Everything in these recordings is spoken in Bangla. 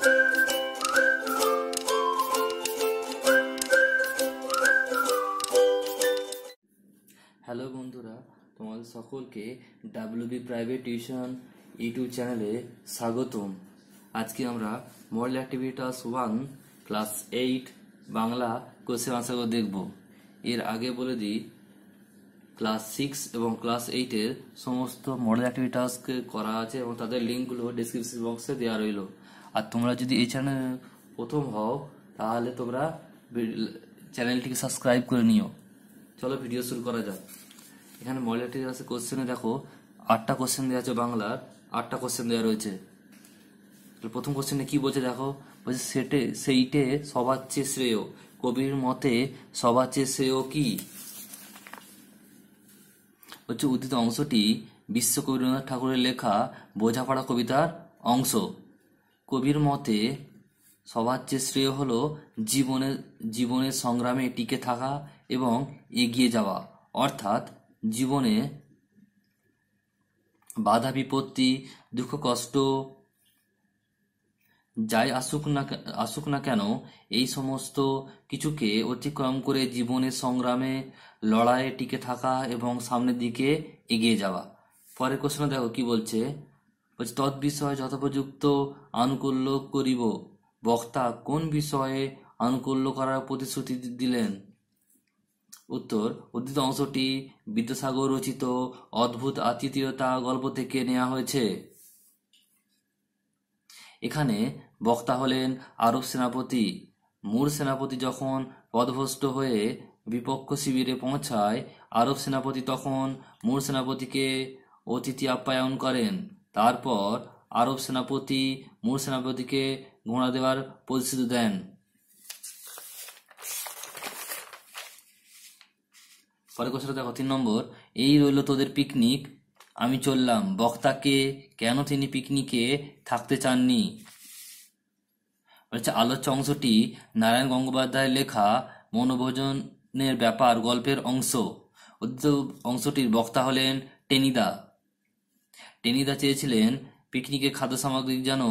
হ্যালো বন্ধুরা তোমাদের সকলকে ডাব্লিউবি প্রাইভেট টিউশন ইউটিউব চ্যানেলে স্বাগতম আজকে আমরা model activities one class eight Bangla question answer দেখব এর আগে বলে দিই ক্লাস সিক্স এবং ক্লাস এইটের সমস্ত মডেল অ্যাক্টিভিটাসকে করা আছে এবং তাদের লিঙ্কগুলো ডিসক্রিপশন বক্সে দেওয়া রইল আর তোমরা যদি এই চ্যানেল প্রথম হও তাহলে তোমরা চ্যানেলটিকে সাবস্ক্রাইব করে নিও চলো ভিডিও শুরু করা যাক এখানে মডেলটির আছে কোশ্চেনে দেখো আটটা কোশ্চেন দেওয়া আছে বাংলার আটটা কোশ্চেন দেওয়া রয়েছে প্রথম কোশ্চেনে কি বলছে দেখো বলছে সেটে সেইটে সবার চেয়ে শ্রেয় কবির মতে সবার চেয়ে শ্রেয় কি হচ্ছে উদ্ধৃত অংশটি বিশ্ব কবি রবীন্দ্রনাথ ঠাকুরের লেখা বোঝাপড়া কবিতার অংশ কবির মতে সবার চেয়ে শ্রেয় হল জীবনের জীবনের সংগ্রামে টিকে থাকা এবং এগিয়ে যাওয়া অর্থাৎ জীবনে বাধা বিপত্তি দুঃখ কষ্ট যাই আসুক না আসুক না কেন এই সমস্ত কিছুকে অতিক্রম করে জীবনের সংগ্রামে লড়াইয়ে টিকে থাকা এবং সামনের দিকে এগিয়ে যাওয়া পরের কোশ্চেনে দেখো কি বলছে বলছে বিষয়ে যথোপযুক্ত আনুকূল্য করিব বক্তা কোন বিষয়ে আনুকূল্য করার প্রতিশ্রুতি দিলেন উত্তর উদ্ধৃত অংশটি বিদ্যাসাগর রচিত অদ্ভুত আতিথীয়তা গল্প থেকে নেওয়া হয়েছে এখানে বক্তা হলেন আরব সেনাপতি মূল সেনাপতি যখন পদভস্ত হয়ে বিপক্ষ শিবিরে পৌঁছায় আরব সেনাপতি তখন মূল সেনাপতিকে অতিথি আপ্যায়ন করেন তারপর আরব সেনাপতি মূল সেনাপতিকে ঘোড়া দেওয়ার প্রতিশ্রুতি দেন পরে কোশ্চেন দেখো তিন নম্বর এই রইল তোদের পিকনিক আমি চললাম বক্তাকে কেন তিনি পিকনিকে থাকতে চাননি হচ্ছে আলোচ্য অংশটি নারায়ণ গঙ্গোপাধ্যায়ের লেখা মনোভোজনের ব্যাপার গল্পের অংশ অংশটির বক্তা হলেন টেনিদা টেনিদা চেয়েছিলেন পিকনিকে খাদ্য সামগ্রী যেন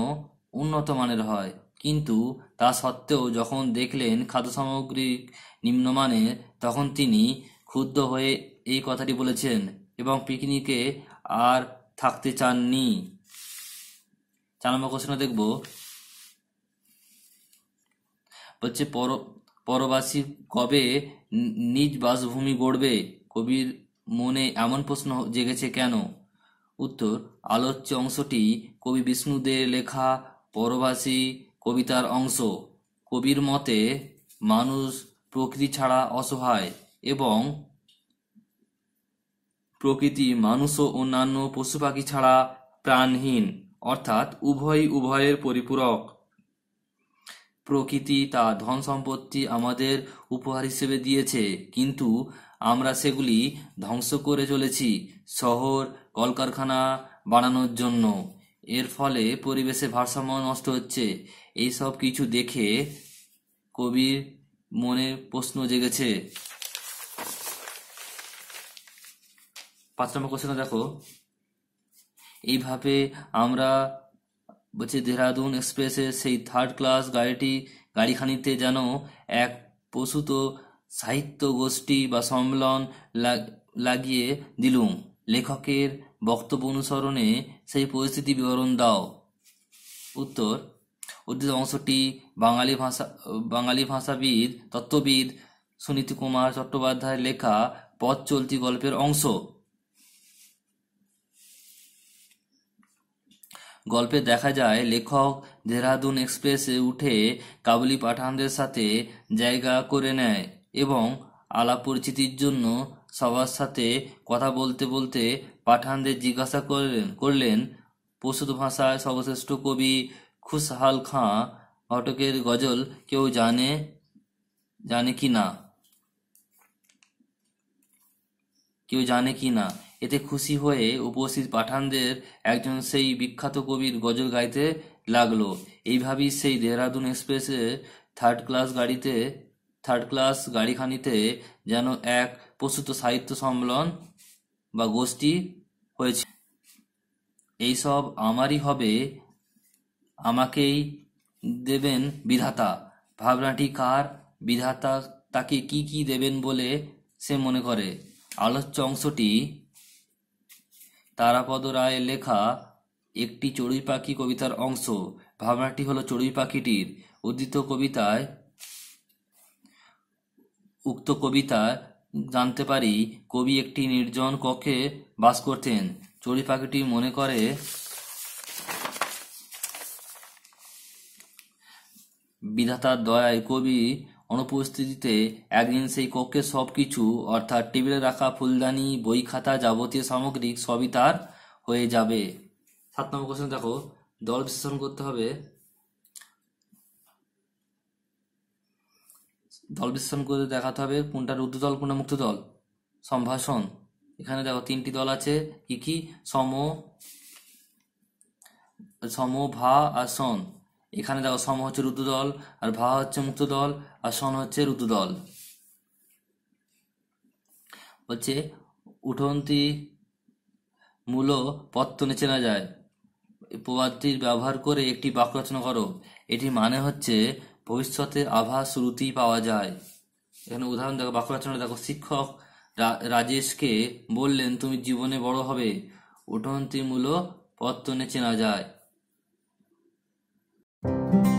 উন্নত মানের হয় কিন্তু তা সত্ত্বেও যখন দেখলেন খাদ্য সামগ্রী নিম্নমানের তখন তিনি ক্ষুব্ধ হয়ে এই কথাটি বলেছেন এবং পিকনিকে আর থাকতে চাননি চার নম্বর কোশ্চেন দেখব হচ্ছে পর পরবাসী কবে নিজ বাসভূমি গড়বে কবির মনে এমন প্রশ্ন জেগেছে কেন উত্তর আলোচ্য অংশটি কবি বিষ্ণুদের লেখা পরভাষী কবিতার অংশ কবির মতে মানুষ প্রকৃতি ছাড়া অসহায় এবং প্রকৃতি মানুষ ও অন্যান্য পশু পাখি ছাড়া প্রাণহীন অর্থাৎ উভয় উভয়ের পরিপূরক প্রকৃতি তা ধন সম্পত্তি আমাদের উপহার হিসেবে দিয়েছে কিন্তু আমরা সেগুলি ধ্বংস করে চলেছি শহর কলকারখানা বাড়ানোর জন্য এর ফলে পরিবেশে ভারসাম্য নষ্ট হচ্ছে এই সব কিছু দেখে কবির মনে প্রশ্ন জেগেছে পাঁচ নম্বর কোশ্চেন দেখো এইভাবে আমরা বলছি দেহরাদুন এক্সপ্রেসে সেই থার্ড ক্লাস গাড়িটি গাড়িখানিতে যেন এক প্রসূত সাহিত্য গোষ্ঠী বা সম্মেলন লাগিয়ে দিলুম লেখকের বক্তব্য অনুসরণে সেই পরিস্থিতি বিবরণ দাও উত্তর উদ্ধৃত অংশটি বাঙালি ভাষা বাঙালি ভাষাবিদ তত্ত্ববিদ সুনীতি কুমার চট্টোপাধ্যায়ের লেখা পথ চলতি গল্পের অংশ গল্পে দেখা যায় লেখক দেহরাদুন এক্সপ্রেসে উঠে কাবুলি পাঠানদের সাথে জায়গা করে নেয় এবং আলাপ পরিচিতির জন্য সবার সাথে কথা বলতে বলতে পাঠানদের জিজ্ঞাসা করলেন করলেন প্রসূত ভাষায় সর্বশ্রেষ্ঠ কবি খুশহাল খাঁ ঘটকের গজল কেউ জানে জানে কি না কেউ জানে কি না এতে খুশি হয়ে উপস্থিত পাঠানদের একজন সেই বিখ্যাত কবির গজল গাইতে লাগলো এইভাবেই সেই দেহরাদুন এক্সপ্রেসে থার্ড ক্লাস গাড়িতে থার্ড ক্লাস গাড়িখানিতে যেন এক প্রস্তুত সাহিত্য সম্মেলন বা গোষ্ঠী হয়েছে এইসব আমারই হবে আমাকেই দেবেন বিধাতা ভাবনাটি কার বিধাতা তাকে কি কি দেবেন বলে সে মনে করে আলোচ্য অংশটি তারাপদ রায়ের লেখা একটি চড়ুই পাখি কবিতার অংশ ভাবনাটি হলো চড়ুই পাখিটির উদ্দিত কবিতায় উক্ত কবিতা জানতে পারি কবি একটি নির্জন কক্ষে বাস করতেন চড়ি পাখিটি মনে করে বিধাতার দয়ায় কবি অনুপস্থিতিতে একদিন সেই কক্ষে সব কিছু অর্থাৎ টেবিলে রাখা ফুলদানি বই খাতা যাবতীয় সামগ্রী সবই তার হয়ে যাবে সাত নম্বর কোশ্চেন দেখো দল বিশ্লেষণ করতে হবে দল বিশ্লেষণ করে দেখাতে হবে কোনটা রুদ্ধ দল কোনটা মুক্ত দল সম্ভাষণ এখানে দেখো তিনটি দল আছে কি কি সম সম ভা আর সন এখানে দেখো সম হচ্ছে রুদ্ধ দল আর ভা হচ্ছে মুক্ত দল আর সন হচ্ছে রুদ্ধ দল বলছে উঠন্তি মূল পত্তনে চেনা যায় প্রবাদটির ব্যবহার করে একটি বাক্য রচনা করো এটির মানে হচ্ছে ভবিষ্যতে আভাস শ্রুতি পাওয়া যায় এখানে উদাহরণ দেখো বাক্য রচনা দেখো শিক্ষক রাজেশকে বললেন তুমি জীবনে বড় হবে উঠন্তিমূলক পত্তনে চেনা যায়